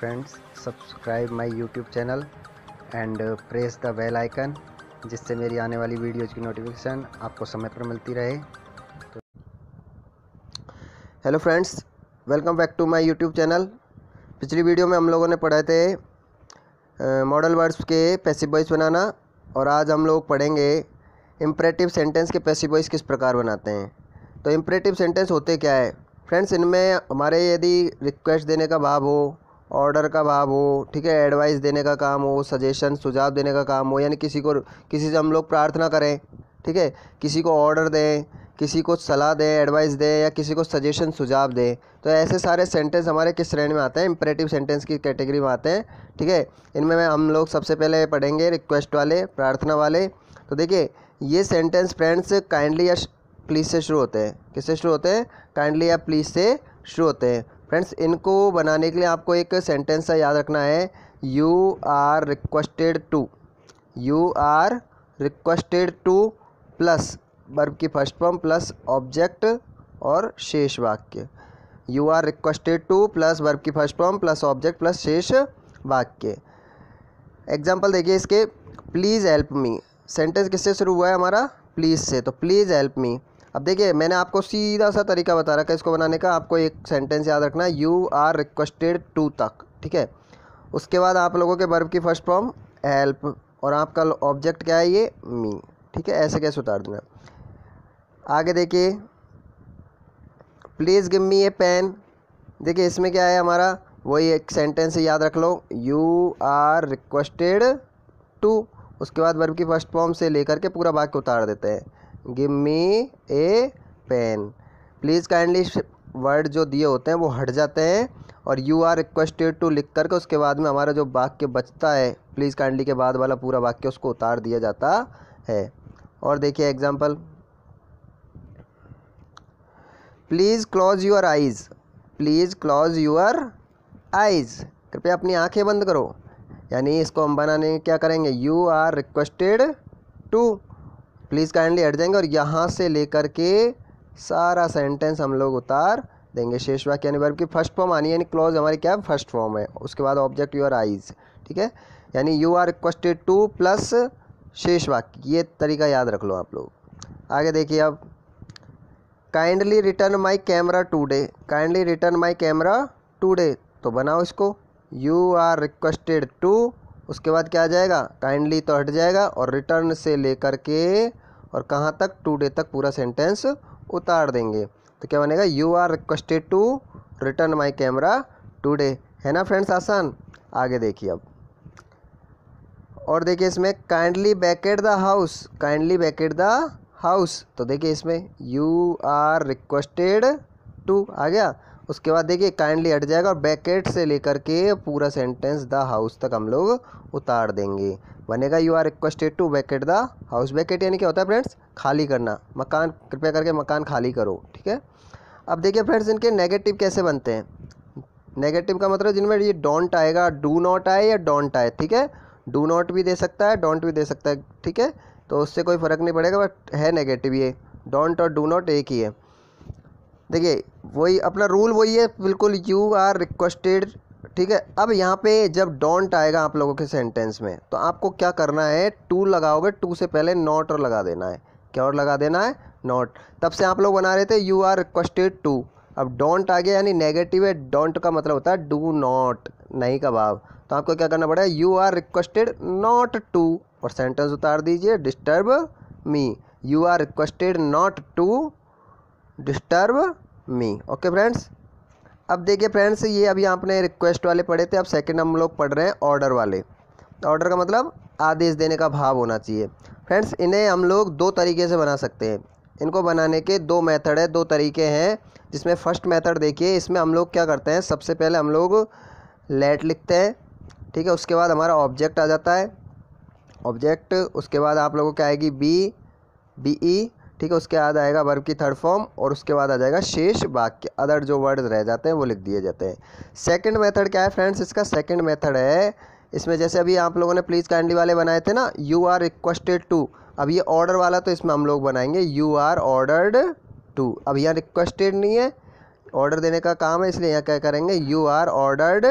Friends subscribe my youtube channel and press the bell icon जिससे मेरी आने वाली वीडियोज़ की नोटिफिकेशन आपको समय पर मिलती रहे hello friends welcome back to my YouTube channel पिछली वीडियो में हम लोगों ने पढ़े थे मॉडल वर्ड्स के पैसिव वॉइस बनाना और आज हम लोग पढ़ेंगे इम्परेटिव सेंटेंस के पैसिव वॉइस किस प्रकार बनाते हैं तो इम्परेटिव सेंटेंस होते क्या है फ्रेंड्स इनमें हमारे यदि रिक्वेस्ट देने का भाव हो ऑर्डर का भाव हो ठीक है एडवाइस देने का काम हो सजेशन सुझाव देने का काम हो यानी किसी को किसी से हम लोग प्रार्थना करें ठीक है किसी को ऑर्डर दें किसी को सलाह दें एडवाइस दें या किसी को सजेशन सुझाव दें तो ऐसे सारे सेंटेंस हमारे किस श्रेणी में आते हैं इम्परेटिव सेंटेंस की कैटेगरी में आते हैं ठीक है इनमें में हम लोग सबसे पहले पढ़ेंगे रिक्वेस्ट वाले प्रार्थना वाले तो देखिए ये सेंटेंस फ्रेंड्स काइंडली या प्लीज़ से शुरू होते हैं किससे शुरू होते हैं काइंडली या प्लीज़ से शुरू होते हैं फ्रेंड्स इनको बनाने के लिए आपको एक सेंटेंस सा याद रखना है you are requested to you are requested to plus verb की फर्स्ट फॉर्म प्लस ऑब्जेक्ट और शेष वाक्य you are requested to plus verb की first form plus object plus शेष वाक्य एग्जाम्पल देखिए इसके प्लीज़ हेल्प मी सेंटेंस किससे शुरू हुआ है हमारा प्लीज़ से तो प्लीज़ हेल्प मी अब देखिए मैंने आपको सीधा सा तरीका बता रखा है इसको बनाने का आपको एक सेंटेंस याद रखना है यू आर रिक्वेस्टेड टू तक ठीक है उसके बाद आप लोगों के बर्ब की फर्स्ट फॉर्म हेल्प और आपका ऑब्जेक्ट क्या है ये मी ठीक है ऐसे कैसे उतार देना आगे देखिए please give me a pen देखिए इसमें क्या है हमारा वही एक सेंटेंस से याद रख लो यू आर रिक्वेस्टेड टू उसके बाद वर्ब की फर्स्ट फॉर्म से लेकर के पूरा वाक्य उतार देते हैं give me a pen please kindly word जो दिए होते हैं वो हट जाते हैं और यू आर रिक्वेस्टेड टू लिख करके उसके बाद में हमारा जो वाक्य बचता है प्लीज़ काइंडली के बाद वाला पूरा वाक्य उसको उतार दिया जाता है और देखिए example please close your eyes please close your eyes कृपया अपनी आंखें बंद करो यानी इसको हम बनाने क्या करेंगे you are requested to please kindly हट जाएंगे और यहाँ से लेकर के सारा सेंटेंस हम लोग उतार देंगे शेष वाक्य यानी वर्ब की फर्स्ट फॉर्म आनी यानी क्लॉज हमारी क्या है फर्स्ट फॉर्म है उसके बाद ऑब्जेक्ट यूर आइज ठीक है यानी you are requested to plus शेष वाक्य ये तरीका याद रख लो आप लोग आगे देखिए अब kindly return my camera today kindly return my camera today तो बनाओ इसको यू आर रिक्वेस्टेड टू उसके बाद क्या आ जाएगा काइंडली तो हट जाएगा और रिटर्न से लेकर के और कहाँ तक टू डे तक पूरा सेंटेंस उतार देंगे तो क्या बनेगा you are requested to return my camera day है ना फ्रेंड्स आसान आगे देखिए अब और देखिए इसमें kindly vacate the house kindly vacate the house तो देखिए इसमें यू आर रिक्वेस्टेड टू आ गया उसके बाद देखिए काइंडली हट जाएगा और बैकेट से लेकर के पूरा सेंटेंस द हाउस तक हम लोग उतार देंगे बनेगा you are requested to vacate the house vacate यानी क्या होता है फ्रेंड्स खाली करना मकान कृपया करके मकान खाली करो ठीक है अब देखिए फ्रेंड्स इनके नेगेटिव कैसे बनते हैं नेगेटिव का मतलब जिनमें ये डोंट आएगा डू नॉट आए या डोंट आए ठीक है डू नॉट भी दे सकता है डोंट भी दे सकता है ठीक है तो उससे कोई फ़र्क नहीं पड़ेगा बट है नेगेटिव ये डोंट और डू नॉट एक ही है देखिए वही अपना रूल वही है बिल्कुल यू आर रिक्वेस्टेड ठीक है अब यहाँ पे जब डोंट आएगा आप लोगों के सेंटेंस में तो आपको क्या करना है टू लगाओगे टू से पहले नॉट और लगा देना है क्या और लगा देना है नॉट तब से आप लोग बना रहे थे यू आर रिक्वेस्टेड टू अब डोंट आ गया यानी नेगेटिव है डोंट का मतलब होता है डू नॉट नहीं कबाब तो आपको क्या करना पड़ेगा you are requested not to और सेंटेंस उतार दीजिए disturb me you are requested not to disturb me okay friends अब देखिए फ्रेंड्स ये अभी आपने रिक्वेस्ट वाले पढ़े थे अब सेकंड हम लोग पढ़ रहे हैं ऑर्डर वाले ऑर्डर तो का मतलब आदेश देने का भाव होना चाहिए फ्रेंड्स इन्हें हम लोग दो तरीके से बना सकते हैं इनको बनाने के दो मेथड है दो तरीके हैं जिसमें फर्स्ट मेथड देखिए इसमें हम लोग क्या करते हैं सबसे पहले हम लोग लेट लिखते हैं ठीक है उसके बाद हमारा ऑब्जेक्ट आ जाता है ऑब्जेक्ट उसके बाद आप लोगों क्या आएगी बी बी ई ठीक है उसके बाद आएगा वर्ब की थर्ड फॉर्म और उसके बाद आ जाएगा शेष वाक्य अदर जो वर्ड्स रह जाते हैं वो लिख दिए जाते हैं सेकंड मेथड क्या है फ्रेंड्स इसका सेकंड मेथड है इसमें जैसे अभी आप लोगों ने प्लीज़ कैंडली वाले बनाए थे ना यू आर रिक्वेस्टेड टू अब ये ऑर्डर वाला तो इसमें हम लोग बनाएंगे यू आर ऑर्डर्ड टू अब यहाँ रिक्वेस्टेड नहीं है ऑर्डर देने का काम है इसलिए यहाँ क्या करेंगे यू आर ऑर्डर्ड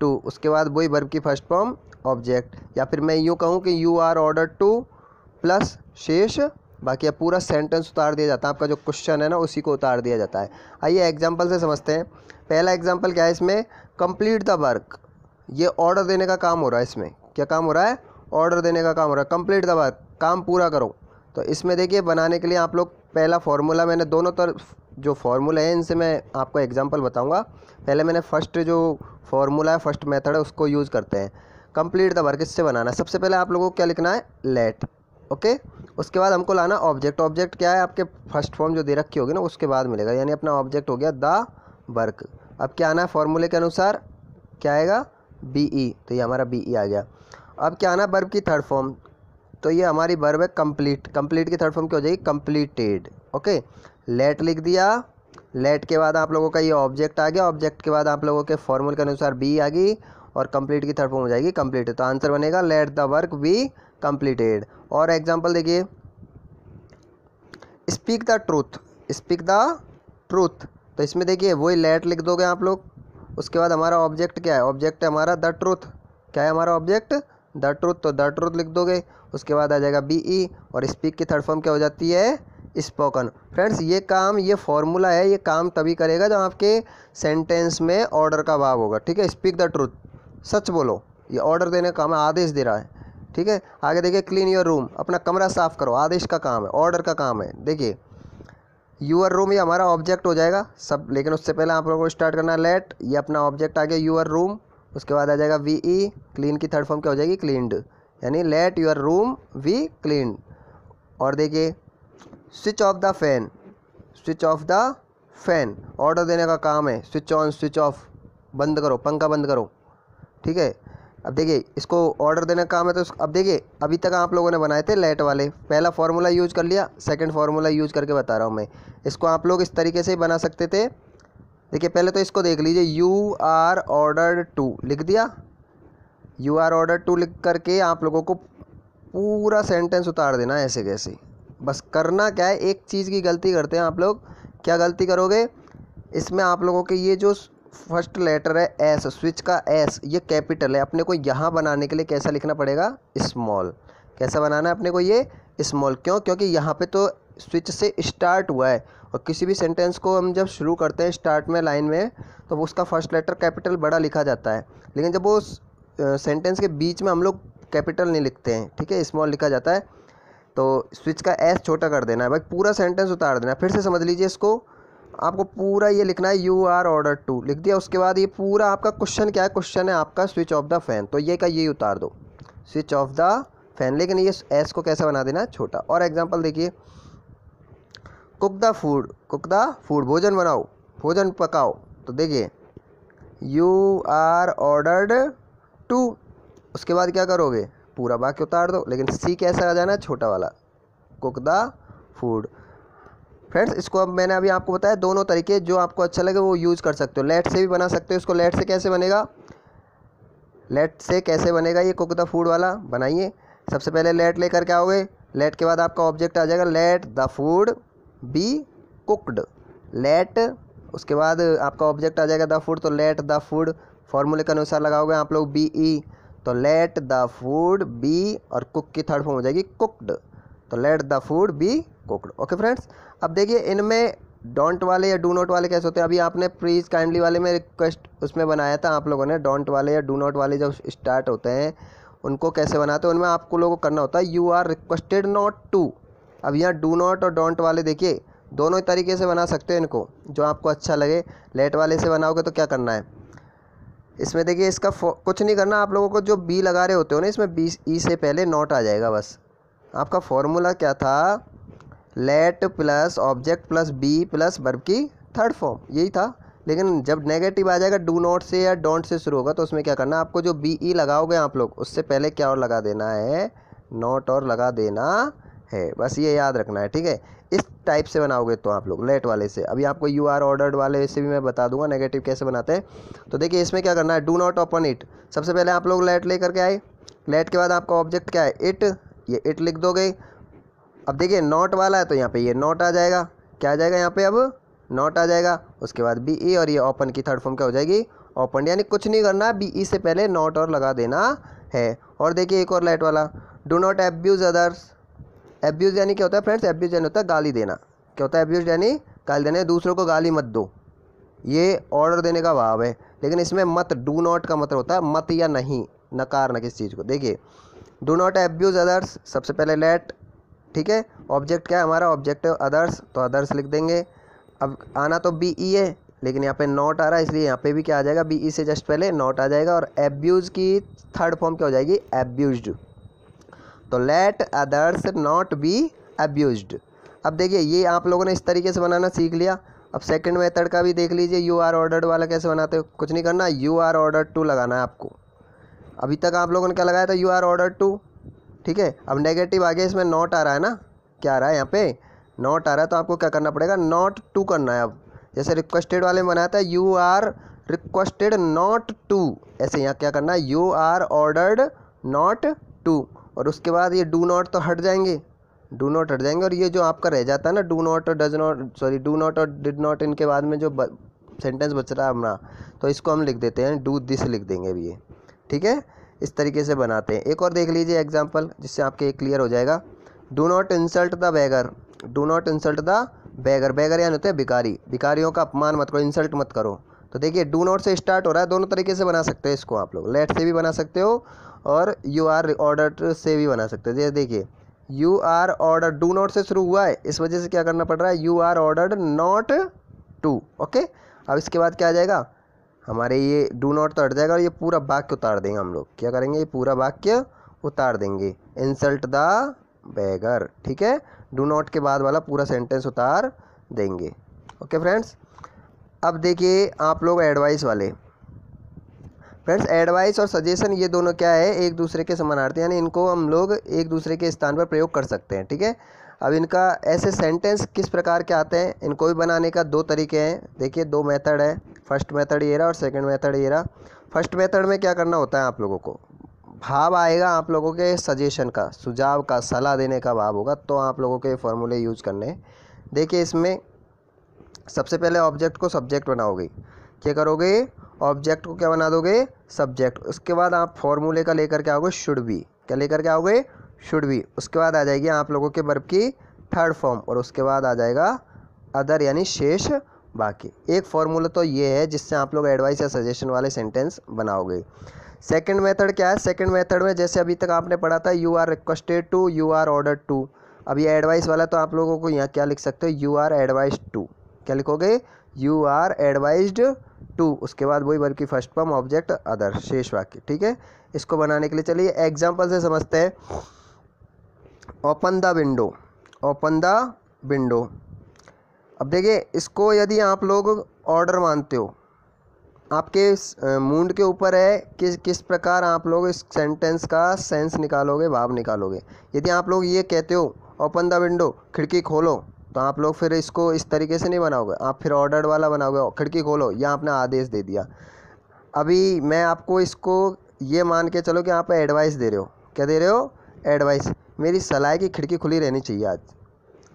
टू उसके बाद वही वर्ब की फर्स्ट फॉर्म ऑब्जेक्ट या फिर मैं यूँ कहूँ कि you are order to plus शेष बाकी अब पूरा सेंटेंस उतार दिया जाता है आपका जो क्वेश्चन है ना उसी को उतार दिया जाता है आइए एग्जाम्पल से समझते हैं पहला एग्जाम्पल क्या है इसमें कंप्लीट द वर्क ये ऑर्डर देने का काम हो रहा है इसमें क्या काम हो रहा है ऑर्डर देने का काम हो रहा है कम्प्लीट द वर्क काम पूरा करो तो इसमें देखिए बनाने के लिए आप लोग पहला फार्मूला मैंने दोनों तरफ जो फार्मूला है इनसे मैं आपको एग्ज़ाम्पल बताऊँगा पहले मैंने फर्स्ट जो फार्मूला है फर्स्ट मेथड है उसको यूज़ करते हैं कंप्लीट द वर्क इससे बनाना सबसे पहले आप लोगों को क्या लिखना है लेट ओके उसके बाद हमको लाना ऑब्जेक्ट ऑब्जेक्ट क्या है आपके फर्स्ट फॉर्म जो दे रखी होगी ना उसके बाद मिलेगा यानी अपना ऑब्जेक्ट हो गया द वर्क अब क्या आना है फॉर्मूले के अनुसार क्या आएगा बी ई e। तो ये हमारा बी ई e आ गया अब क्या आना बर्ब की थर्ड फॉर्म तो ये हमारी बर्ब है कंप्लीट कंप्लीट की थर्ड फॉर्म क्या हो जाएगी कंप्लीटेड ओके लेट लिख दिया लेट के बाद आप लोगों का ये ऑब्जेक्ट आ गया ऑब्जेक्ट के बाद आप लोगों के फॉर्मूले के अनुसार बी e आ गई और कंप्लीट की थर्ड फॉर्म हो जाएगी कंप्लीट तो आंसर बनेगा let the work be completed और एग्जांपल देखिए speak the truth speak the truth तो इसमें देखिए वही लेट लिख दोगे आप लोग उसके बाद हमारा ऑब्जेक्ट क्या है ऑब्जेक्ट है हमारा द ट्रूथ क्या है हमारा ऑब्जेक्ट द ट्रूथ तो द ट्रूथ लिख दोगे उसके बाद आ जाएगा बी ई और स्पीक की थर्ड फॉर्म क्या हो जाती है स्पोकन फ्रेंड्स ये काम ये फॉर्मूला है ये काम तभी करेगा जब आपके सेंटेंस में ऑर्डर का भाव होगा ठीक है स्पीक द ट्रूथ सच बोलो ये ऑर्डर देने का काम आदेश दे रहा है ठीक है आगे देखिए क्लीन योर रूम अपना कमरा साफ़ करो आदेश का काम है ऑर्डर का काम है देखिए यूअर रूम ये हमारा ऑब्जेक्ट हो जाएगा सब लेकिन उससे पहले आप लोगों को स्टार्ट करना है लेट ये अपना ऑब्जेक्ट आ गया यूअर रूम उसके बाद आ जाएगा वी ई क्लीन की थर्ड फॉर्म क्या हो जाएगी क्लीनड यानी let your room be clean और देखिए switch off the fan switch off the fan order देने का काम है स्विच ऑन स्विच ऑफ बंद करो पंखा बंद करो ठीक है अब देखिए इसको ऑर्डर देने का काम है तो अब देखिए अभी तक आप लोगों ने बनाए थे लेट वाले पहला फार्मूला यूज़ कर लिया सेकंड फार्मूला यूज़ करके बता रहा हूँ मैं इसको आप लोग इस तरीके से ही बना सकते थे देखिए पहले तो इसको देख लीजिए यू आर ऑर्डर टू लिख दिया यू आर ऑर्डर टू लिख करके आप लोगों को पूरा सेंटेंस उतार देना ऐसे कैसे बस करना क्या है एक चीज़ की गलती करते हैं आप लोग क्या गलती करोगे इसमें आप लोगों के ये जो फर्स्ट लेटर है एस स्विच का एस ये कैपिटल है अपने को यहाँ बनाने के लिए कैसा लिखना पड़ेगा स्मॉल कैसा बनाना है अपने को ये स्मॉल क्यों क्योंकि यहाँ पे तो स्विच से स्टार्ट हुआ है और किसी भी सेंटेंस को हम जब शुरू करते हैं स्टार्ट में लाइन में तो उसका फर्स्ट लेटर कैपिटल बड़ा लिखा जाता है लेकिन जब वो सेंटेंस के बीच में हम लोग कैपिटल नहीं लिखते हैं ठीक है स्मॉल लिखा जाता है तो स्विच का एस छोटा कर देना है भाई पूरा सेंटेंस उतार देना है फिर से समझ लीजिए इसको आपको पूरा ये लिखना है यू आर ऑर्डर टू लिख दिया उसके बाद ये पूरा आपका क्वेश्चन क्या है क्वेश्चन है आपका स्विच ऑफ द फैन तो ये का ये उतार दो स्विच ऑफ द फैन लेकिन ये एस को कैसे बना देना छोटा और एग्जाम्पल देखिए cook the food cook the food भोजन बनाओ भोजन पकाओ तो देखिए यू आर ऑर्डर्ड टू उसके बाद क्या करोगे पूरा बाकी उतार दो लेकिन सी कैसा आ जाना है छोटा वाला कुक द फूड फ्रेंड्स इसको अब मैंने अभी आपको बताया दोनों तरीके जो आपको अच्छा लगे वो यूज़ कर सकते हो लेट से भी बना सकते हो इसको लेट से कैसे बनेगा लेट से कैसे बनेगा ये कुक द फूड वाला बनाइए सबसे पहले लेट लेकर के आओगे लेट के बाद आपका ऑब्जेक्ट आ जाएगा let the food be cooked let उसके बाद आपका ऑब्जेक्ट आ जाएगा द फूड तो लेट द फूड फॉर्मूले के अनुसार लगाओगे आप लोग बी ई तो लेट द फूड बी और कुक की थर्ड फॉर्म हो जाएगी कुकड तो let the food be cooked okay friends अब देखिए इनमें डोंट वाले या डू नॉट वाले कैसे होते हैं अभी आपने प्लीज़ काइंडली वाले में रिक्वेस्ट उसमें बनाया था आप लोगों ने डोंट वाले या डू नॉट वाले जब स्टार्ट होते हैं उनको कैसे बनाते हैं उनमें आपको लोगों को करना होता है you are requested not to अब यहाँ डू नॉट और डोंट वाले देखिए दोनों तरीके से बना सकते हैं इनको जो आपको अच्छा लगे लेट वाले से बनाओगे तो क्या करना है इसमें देखिए इसका कुछ नहीं करना आप लोगों को जो बी लगा रहे होते हो ना इसमें बी ई e से पहले नॉट आ जाएगा बस आपका फॉर्मूला क्या था let plus object plus be plus verb की थर्ड फॉर्म यही था लेकिन जब नेगेटिव आ जाएगा डू नॉट से या डोंट से शुरू होगा तो उसमें क्या करना आपको जो बी ई लगाओगे आप लोग उससे पहले क्या और लगा देना है नॉट और लगा देना है बस ये याद रखना है ठीक है इस टाइप से बनाओगे तो आप लोग लेट वाले से अभी आपको यू आर ऑर्डर्ड वाले से भी मैं बता दूंगा नेगेटिव कैसे बनाते हैं तो देखिए इसमें क्या करना है डू नॉट ओपन इट सबसे पहले आप लोग लेट ले करके आए लेट के बाद आपका ऑब्जेक्ट क्या है इट ये इट लिख दोगे अब देखिए नॉट वाला है तो यहाँ पे ये नॉट आ जाएगा क्या आ जाएगा यहाँ पे अब नॉट आ जाएगा उसके बाद बी ई और ये ओपन की थर्ड फॉर्म क्या हो जाएगी ओपन यानी कुछ नहीं करना बी ई e से पहले नॉट और लगा देना है और देखिए एक और लाइट वाला do not abuse others abuse यानी क्या होता है फ्रेंड्स एब्यूज़ यानी होता है गाली देना क्या होता है एब्यूज़ यानी गाली देना दूसरों को गाली मत दो ये ऑर्डर देने का भाव है लेकिन इसमें मत डू नॉट का मतलब होता है मत या नहीं नकारना किस चीज़ को देखिए डू नॉट एब्यूज़ अदर्स सबसे पहले लेट ठीक है ऑब्जेक्ट क्या है हमारा ऑब्जेक्ट अदर्स तो अदर्स लिख देंगे अब आना तो बी ई है लेकिन यहाँ पे नॉट आ रहा है इसलिए यहाँ पे भी क्या आ जाएगा बी ई से जस्ट पहले नॉट आ जाएगा और एब्यूज़ की थर्ड फॉर्म क्या हो जाएगी एब्यूज तो let others not be abuse अब देखिए ये आप लोगों ने इस तरीके से बनाना सीख लिया अब सेकंड मेथड का भी देख लीजिए यू आर ऑर्डर्ड वाला कैसे बनाते हो कुछ नहीं करना यू आर ऑर्डर टू लगाना है आपको अभी तक आप लोगों ने क्या लगाया था यू आर ऑर्डर टू ठीक है अब नेगेटिव आ गया इसमें नॉट आ रहा है ना क्या आ रहा है यहाँ पे नॉट आ रहा है तो आपको क्या करना पड़ेगा नॉट टू करना है अब जैसे रिक्वेस्टेड वाले में बनाया था you are requested not to ऐसे यहाँ क्या करना है you are ordered not to और उसके बाद ये डू नॉट तो हट जाएंगे डू नॉट हट जाएंगे और ये जो आपका रह जाता है ना डू नॉट और does not sorry do not और डिड नॉट इनके बाद में जो सेंटेंस बच रहा है हमारा तो इसको हम लिख देते हैं डू दिस लिख देंगे अब ये ठीक है इस तरीके से बनाते हैं एक और देख लीजिए एग्जाम्पल जिससे आपके क्लियर हो जाएगा do not insult the beggar do not insult the beggar beggar यानी होते हैं भिकारी भिकारियों का अपमान मत करो इंसल्ट मत करो तो देखिए डू नॉट से स्टार्ट हो रहा है दोनों तरीके से बना सकते हो इसको आप लोग लेट से भी बना सकते हो और यू आर ऑर्डर से भी बना सकते हो जैसे देखिए you are order do not से शुरू हुआ है इस वजह से क्या करना पड़ रहा है you are order not to okay अब इसके बाद क्या आ जाएगा हमारे ये डू नॉट तो हट जाएगा और ये पूरा वाक्य उतार देंगे हम लोग क्या करेंगे ये पूरा वाक्य उतार देंगे इंसल्ट द बैगर ठीक है डू नॉट के बाद वाला पूरा सेंटेंस उतार देंगे ओके फ्रेंड्स अब देखिए आप लोग एडवाइस वाले फ्रेंड्स एडवाइस और सजेशन ये दोनों क्या है एक दूसरे के समानार्थी यानी इनको हम लोग एक दूसरे के स्थान पर प्रयोग कर सकते हैं ठीक है अब इनका ऐसे सेंटेंस किस प्रकार के आते हैं इनको भी बनाने का दो तरीके हैं देखिए दो मेथड है फर्स्ट मेथड ये रहा और सेकंड मेथड ये रहा फर्स्ट मेथड में क्या करना होता है आप लोगों को भाव आएगा आप लोगों के सजेशन का सुझाव का सलाह देने का भाव होगा तो आप लोगों के फॉर्मूले यूज करने देखिए इसमें सबसे पहले ऑब्जेक्ट को सब्जेक्ट बनाओगे क्या करोगे ऑब्जेक्ट को क्या बना दोगे सब्जेक्ट उसके बाद आप फॉर्मूले का लेकर के आओगे शुड बी क्या लेकर के आओगे शुड बी उसके बाद आ जाएगी आप लोगों के बर्फ की थर्ड फॉर्म और उसके बाद आ जाएगा अदर यानी शेष बाकी एक फार्मूला तो ये है जिससे आप लोग एडवाइस या सजेशन वाले सेंटेंस बनाओगे सेकंड मेथड क्या है सेकंड मेथड में जैसे अभी तक आपने पढ़ा था you are requested to you are order to अब ये एडवाइस वाला तो आप लोगों को यहाँ क्या लिख सकते हो यू आर एडवाइज टू क्या लिखोगे यू आर एडवाइज टू उसके बाद वही वर्ग की फर्स्ट फॉर्म ऑब्जेक्ट अदर शेष वाक्य ठीक है इसको बनाने के लिए चलिए एग्जाम्पल से समझते हैं open the window open the window अब देखिए इसको यदि आप लोग ऑर्डर मानते हो आपके मूड के ऊपर है कि किस प्रकार आप लोग इस सेंटेंस का सेंस निकालोगे भाव निकालोगे यदि आप लोग ये कहते हो ओपन द विंडो खिड़की खोलो तो आप लोग फिर इसको इस तरीके से नहीं बनाओगे आप फिर ऑर्डर वाला बनाओगे खिड़की खोलो या आपने आदेश दे दिया अभी मैं आपको इसको ये मान के चलो कि आप एडवाइस दे रहे हो क्या दे रहे हो एडवाइस मेरी सलाह की खिड़की खुली रहनी चाहिए आज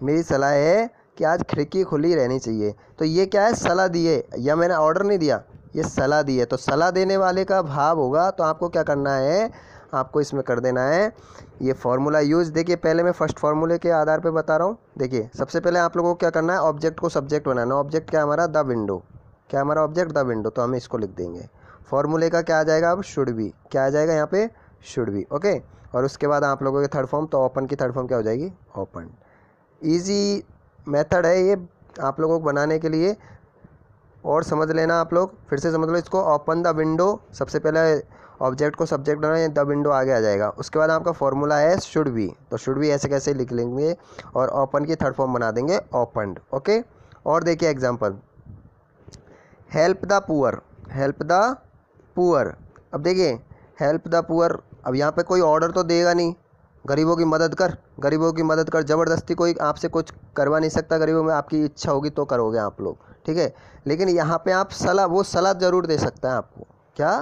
मेरी सलाह है कि आज खिड़की खुली रहनी चाहिए तो ये क्या है सलाह दिए या मैंने ऑर्डर नहीं दिया ये सलाह दी है तो सलाह देने वाले का भाव होगा तो आपको क्या करना है आपको इसमें कर देना है ये फार्मूला यूज़ देखिए पहले मैं फर्स्ट फार्मूले के आधार पे बता रहा हूँ देखिए सबसे पहले आप लोगों को क्या करना है ऑब्जेक्ट को सब्जेक्ट बनाना ऑब्जेक्ट क्या हमारा द विंडो क्या हमारा ऑब्जेक्ट द विंडो तो हम इसको लिख देंगे फार्मूले का क्या आ जाएगा अब शुड भी क्या आ जाएगा यहाँ पे शुड भी ओके और उसके बाद आप लोगों के थर्ड फॉर्म तो ओपन की थर्ड फॉर्म क्या हो जाएगी ओपन ईजी मैथड है ये आप लोगों को बनाने के लिए और समझ लेना आप लोग फिर से समझ लो इसको ओपन द विंडो सबसे पहले ऑब्जेक्ट को सब्जेक्ट बनाए द विंडो आगे आ जाएगा उसके बाद आपका फॉर्मूला है शुड बी तो शुड बी ऐसे कैसे लिख लेंगे और ओपन की थर्ड फॉर्म बना देंगे ओपनड ओके और देखिए example help the poor help the poor अब देखिए हेल्प द पुअर अब यहाँ पे कोई ऑर्डर तो देगा नहीं गरीबों की मदद कर गरीबों की मदद कर ज़बरदस्ती कोई आपसे कुछ करवा नहीं सकता गरीबों में आपकी इच्छा होगी तो करोगे आप लोग ठीक है लेकिन यहाँ पे आप सलाह वो सलाह ज़रूर दे सकते हैं आपको क्या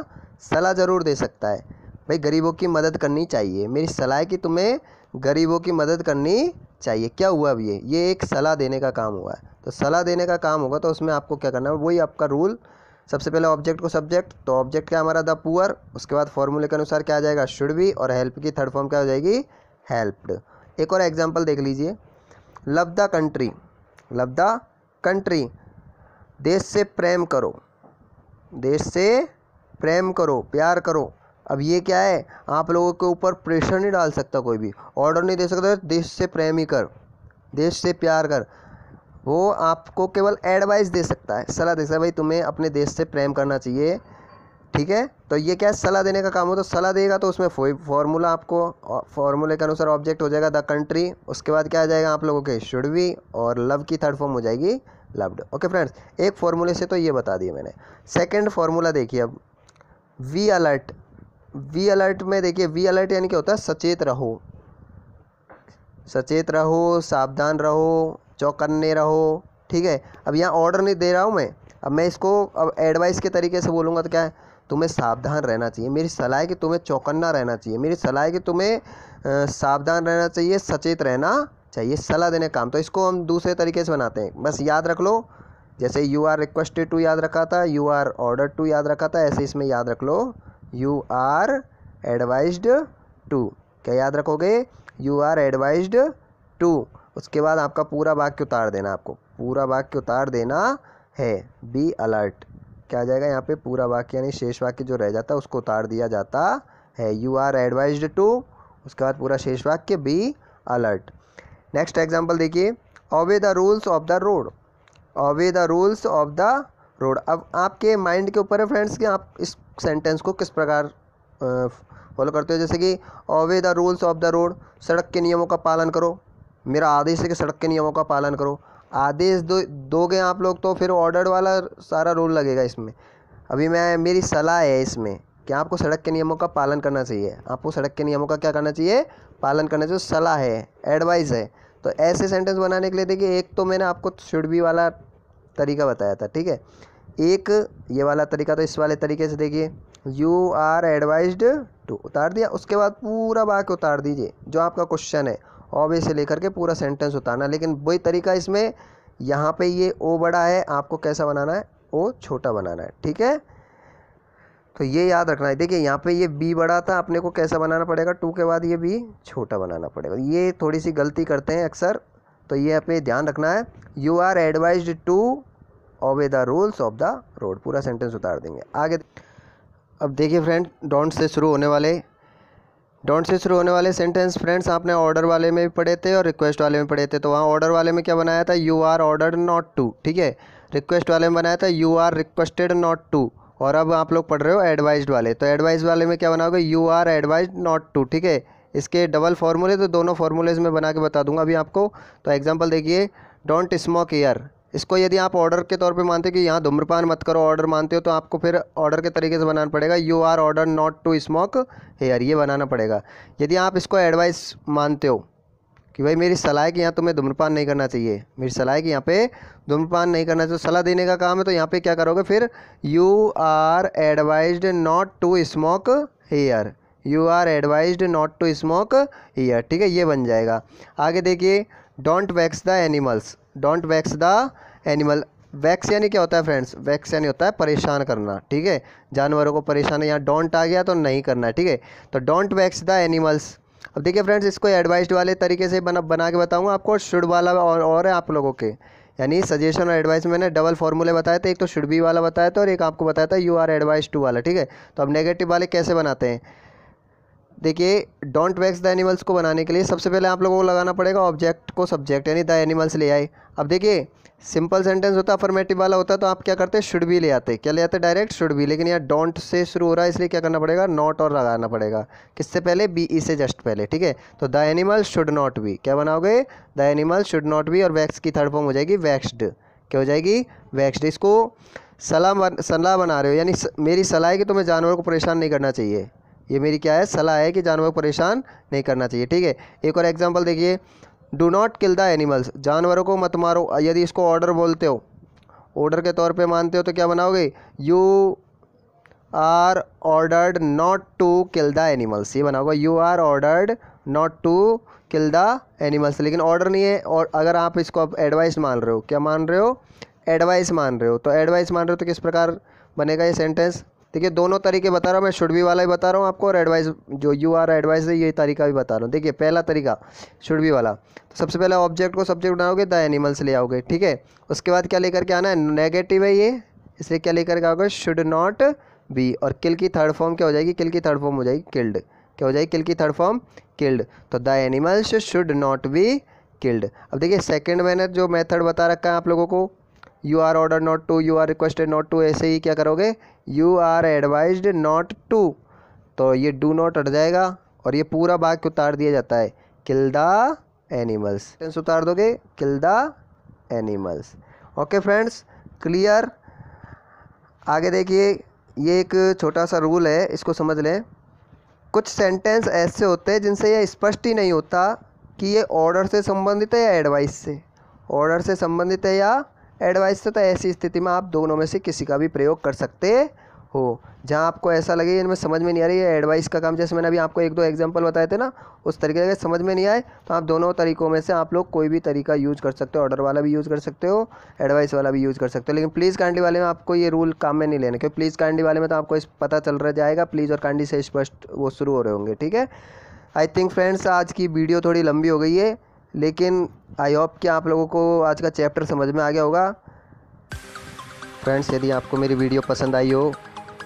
सलाह ज़रूर दे सकता है भाई गरीबों की मदद करनी चाहिए मेरी सलाह है कि तुम्हें गरीबों की मदद करनी चाहिए क्या हुआ अब ये ये एक सलाह देने का काम हुआ है तो सलाह देने का काम होगा तो उसमें आपको क्या करना है वही आपका रूल सबसे पहले ऑब्जेक्ट को सब्जेक्ट तो ऑब्जेक्ट क्या हमारा द पुअर उसके बाद फॉर्मूले के अनुसार क्या आ जाएगा शुड बी और हेल्प की थर्ड फॉर्म क्या हो जाएगी हेल्प्ड एक और एग्जाम्पल देख लीजिए love the country love the country देश से प्रेम करो देश से प्रेम करो प्यार करो अब ये क्या है आप लोगों के ऊपर प्रेशर नहीं डाल सकता कोई भी ऑर्डर नहीं दे सकता देश से प्रेम ही कर देश से प्यार कर वो आपको केवल एडवाइस दे सकता है सलाह दे सकता है भाई तुम्हें अपने देश से प्रेम करना चाहिए ठीक है तो ये क्या है सलाह देने का काम हो तो सलाह देगा तो उसमें फॉर्मूला आपको फॉर्मूले के अनुसार ऑब्जेक्ट हो जाएगा द कंट्री उसके बाद क्या आ जाएगा आप लोगों के शुड बी और लव की थर्ड फॉर्म हो जाएगी लव्ड ओके फ्रेंड्स एक फॉर्मूले से तो ये बता दिए मैंने सेकेंड फार्मूला देखिए अब वी अलर्ट वी अलर्ट में देखिए वी अलर्ट यानी क्या होता है सचेत रहो सचेत रहो सावधान रहो चौकन्ने रहो ठीक है अब यहाँ ऑर्डर नहीं दे रहा हूँ मैं अब मैं इसको अब एडवाइस के तरीके से बोलूँगा तो क्या है तुम्हें सावधान रहना चाहिए मेरी सलाह है कि तुम्हें चौकन्ना रहना चाहिए मेरी सलाह है कि तुम्हें सावधान रहना चाहिए सचेत रहना चाहिए सलाह देने काम तो इसको हम दूसरे तरीके से बनाते हैं बस याद रख लो जैसे यू आर रिक्वेस्टेड टू याद रखा था यू आर ऑर्डर टू याद रखा था ऐसे इसमें याद रख लो यू आर एडवाइज्ड टू क्या याद रखोगे यू आर एडवाइज्ड टू उसके बाद आपका पूरा वाक्य उतार देना आपको पूरा वाक्य उतार देना है बी अलर्ट क्या आ जाएगा यहाँ पे पूरा वाक्य यानी शेष वाक्य जो रह जाता है उसको उतार दिया जाता है यू आर एडवाइज टू उसके बाद पूरा शेष वाक्य बी अलर्ट नेक्स्ट एग्जाम्पल देखिए obey the rules of the road obey the rules of the road अब आपके माइंड के ऊपर है फ्रेंड्स कि आप इस सेंटेंस को किस प्रकार फॉलो करते हो जैसे कि obey the rules of the road सड़क के नियमों का पालन करो मेरा आदेश है कि सड़क के नियमों का पालन करो आदेश दो दोगे आप लोग तो फिर ऑर्डर वाला सारा रूल लगेगा इसमें अभी मैं मेरी सलाह है इसमें कि आपको सड़क के नियमों का पालन करना चाहिए आपको सड़क के नियमों का क्या करना चाहिए पालन करना चाहिए सलाह है एडवाइस है तो ऐसे सेंटेंस बनाने के लिए देखिए एक तो मैंने आपको शुड बी वाला तरीका बताया था ठीक है एक ये वाला तरीका तो इस वाले तरीके से देखिए यू आर एडवाइज्ड टू उतार दिया उसके बाद पूरा वाक्य उतार दीजिए जो आपका क्वेश्चन है ऑबे से लेकर के पूरा सेंटेंस उतारना लेकिन वही तरीका इसमें यहाँ पे ये ओ बड़ा है आपको कैसा बनाना है ओ छोटा बनाना है ठीक है तो ये याद रखना है देखिए यहाँ पे ये बी बड़ा था अपने को कैसा बनाना पड़ेगा टू के बाद ये बी छोटा बनाना पड़ेगा ये थोड़ी सी गलती करते हैं अक्सर तो ये अपने ध्यान रखना है you are advise to obey the rules of the road पूरा सेंटेंस उतार देंगे आगे अब देखिए फ्रेंड डोंट से शुरू होने वाले डोंट से शुरू होने वाले सेंटेंस फ्रेंड्स आपने ऑर्डर वाले में भी पढ़े थे और रिक्वेस्ट वाले में पढ़े थे तो वहाँ ऑर्डर वाले में क्या बनाया था you are order not to ठीक है रिक्वेस्ट वाले में बनाया था you are requested not to और अब आप लोग पढ़ रहे हो एडवाइज वाले तो एडवाइज वाले में क्या बनाओगे you are advise not to ठीक है इसके डबल फार्मूले तो दोनों फार्मूलेज में बना के बता दूंगा अभी आपको तो एग्जांपल देखिए डोंट स्मोक ईयर इसको यदि आप ऑर्डर के तौर पे मानते हो कि यहाँ धूम्रपान मत करो ऑर्डर मानते हो तो आपको फिर ऑर्डर के तरीके से बनाना पड़ेगा you are order not to smoke here ये बनाना पड़ेगा यदि आप इसको एडवाइस मानते हो कि भाई मेरी सलाह है कि यहाँ तुम्हें धूम्रपान नहीं करना चाहिए मेरी सलाह है कि यहाँ पे धूम्रपान नहीं करना चाहिए सलाह देने का काम है तो यहाँ पे क्या करोगे फिर you are advise not to smoke here you are advise not to smoke here ठीक है ये बन जाएगा आगे देखिए don't vex the animals don't vex the animal vex यानी क्या होता है फ्रेंड्स वैक्स यानी होता है परेशान करना ठीक है जानवरों को परेशान यहाँ डोंट आ गया तो नहीं करना ठीक है तो डोंट वैक्स द एनिमल्स अब देखिए फ्रेंड्स इसको एडवाइस्ड वाले तरीके से बना बना के बताऊँगा आपको शुड वाला और और है आप लोगों के यानी सजेशन और एडवाइस मैंने डबल फॉर्मूले बताए थे एक तो शुड बी वाला बताया था और एक आपको बताया था यू आर एडवाइस टू वाला ठीक है तो अब नेगेटिव वाले कैसे बनाते हैं देखिए डोंट वैक्स द एनिमल्स को बनाने के लिए सबसे पहले आप लोगों को लगाना पड़ेगा ऑब्जेक्ट को सब्जेक्ट यानी द एनिमल्स ले आए अब देखिए सिंपल सेंटेंस होता है अफर्मेटिव वाला होता है तो आप क्या करते हैं शुड भी ले आते क्या ले आते डायरेक्ट शुड भी लेकिन यहाँ डोंट से शुरू हो रहा है इसलिए क्या करना पड़ेगा नॉट और लगाना पड़ेगा किससे पहले बी ई e से जस्ट पहले ठीक है तो the animal should not be क्या बनाओगे the animal should not be और वैक्स की थर्ड फॉर्म हो जाएगी वैक्सड क्या हो जाएगी वैक्सड इसको सलाह सलाह बना रहे हो यानी मेरी सलाह है कि तुम्हें जानवर को परेशान नहीं करना चाहिए ये मेरी क्या है सलाह है कि जानवर को परेशान नहीं करना चाहिए ठीक है एक और एग्जाम्पल देखिए do not kill the animals जानवरों को मत मारो यदि इसको ऑर्डर बोलते हो ऑर्डर के तौर पे मानते हो तो क्या बनाओगे you are ordered not to kill the animals ये बनाओगे you are ordered not to kill the animals लेकिन ऑर्डर नहीं है और अगर आप इसको आप एडवाइस मान रहे हो क्या मान रहे हो एडवाइस मान रहे हो तो एडवाइस मान रहे हो तो किस प्रकार बनेगा ये सेंटेंस देखिए दोनों तरीके बता रहा हूँ मैं शुड वाला भी बता रहा हूँ आपको और एडवाइस जो यू आर एडवाइस है ये तरीका भी बता रहा हूँ देखिए पहला तरीका शुड वाला तो सबसे पहले ऑब्जेक्ट को सब्जेक्ट बनाओगे द एनिमल्स ले आओगे ठीक है उसके बाद क्या लेकर के आना है नेगेटिव है ये इसलिए क्या लेकर के आओगे शुड नॉट बी और किल की थर्ड फॉर्म क्या हो जाएगी किल की थर्ड फॉर्म हो जाएगी किल्ड क्या हो जाएगी किल की थर्ड फॉर्म किल्ड तो the animals should not be killed अब देखिए सेकेंड मैनर जो मेथड बता रखा है आप लोगों को you are order not to you are requested not to ऐसे ही क्या करोगे you are advise not to तो ये डू नॉट हट जाएगा और ये पूरा वाक्य उतार दिया जाता है किल द एनिमल्स सेंस उतार दोगे kill the animals okay friends clear आगे देखिए ये एक छोटा सा रूल है इसको समझ लें कुछ सेंटेंस ऐसे होते हैं जिनसे ये स्पष्ट ही नहीं होता कि ये ऑर्डर से संबंधित है या एडवाइस से ऑर्डर से संबंधित है या एडवाइस तो ऐसी स्थिति में आप दोनों में से किसी का भी प्रयोग कर सकते हो जहाँ आपको ऐसा लगे इनमें समझ में नहीं आ रही है एडवाइस का काम जैसे मैंने अभी आपको एक दो एग्जाम्पल बताए थे ना उस तरीके अगर समझ में नहीं आए तो आप दोनों तरीकों में से आप लोग कोई भी तरीका यूज़ कर सकते हो ऑर्डर वाला भी यूज़ कर सकते हो एडवाइस वाला भी यूज़ कर सकते हो लेकिन प्लीज़ कांडी वाले में आपको ये रूल काम में नहीं लेना क्योंकि प्लीज़ कांडी वाले में तो आपको इस पता चल रहा जाएगा प्लीज़ और कांडी से स्पष्ट वो शुरू हो रहे होंगे ठीक है आई थिंक फ्रेंड्स आज की वीडियो थोड़ी लंबी हो गई है लेकिन आई होप कि आप लोगों को आज का चैप्टर समझ में आ गया होगा फ्रेंड्स यदि आपको मेरी वीडियो पसंद आई हो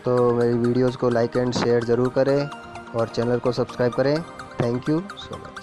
तो मेरी वीडियोस को लाइक एंड शेयर ज़रूर करें और चैनल को सब्सक्राइब करें थैंक यू सो मच